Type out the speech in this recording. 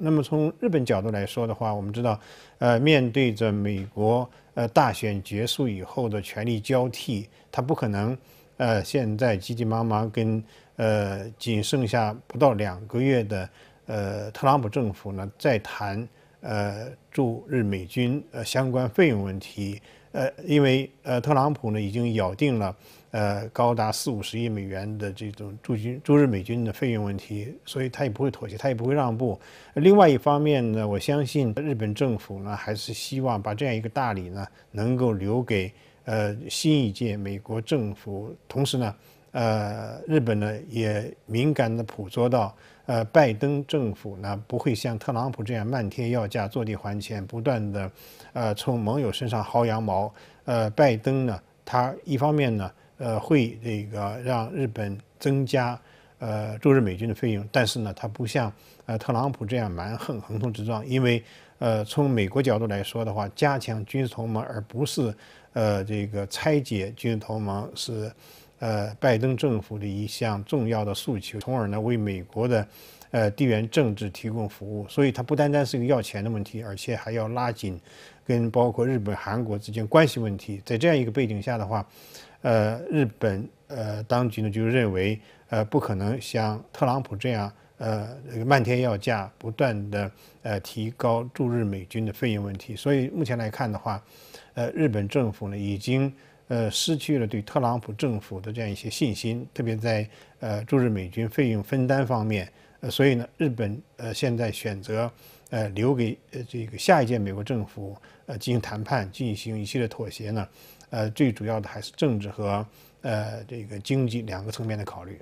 那么从日本角度来说的话，我们知道，呃，面对着美国呃大选结束以后的权力交替，他不可能，呃，现在急急忙忙跟呃仅剩下不到两个月的呃特朗普政府呢再谈呃驻日美军呃相关费用问题。呃，因为呃，特朗普呢已经咬定了呃高达四五十亿美元的这种驻军驻日美军的费用问题，所以他也不会妥协，他也不会让步。另外一方面呢，我相信日本政府呢还是希望把这样一个大礼呢能够留给呃新一届美国政府，同时呢。呃，日本呢也敏感地捕捉到，呃，拜登政府呢不会像特朗普这样漫天要价、坐地还钱，不断地呃，从盟友身上薅羊毛。呃，拜登呢，他一方面呢，呃，会这个让日本增加呃驻日美军的费用，但是呢，他不像呃特朗普这样蛮横横冲直撞，因为呃，从美国角度来说的话，加强军事同盟而不是呃这个拆解军事同盟是。呃，拜登政府的一项重要的诉求，从而呢为美国的，呃地缘政治提供服务。所以它不单单是一个要钱的问题，而且还要拉紧，跟包括日本、韩国之间关系问题。在这样一个背景下的话，呃，日本呃当局呢就认为，呃不可能像特朗普这样，呃漫天要价，不断的呃提高驻日美军的费用问题。所以目前来看的话，呃日本政府呢已经。呃，失去了对特朗普政府的这样一些信心，特别在呃驻日美军费用分担方面，呃，所以呢，日本呃现在选择呃留给呃这个下一届美国政府呃进行谈判，进行一系列妥协呢，呃，最主要的还是政治和呃这个经济两个层面的考虑。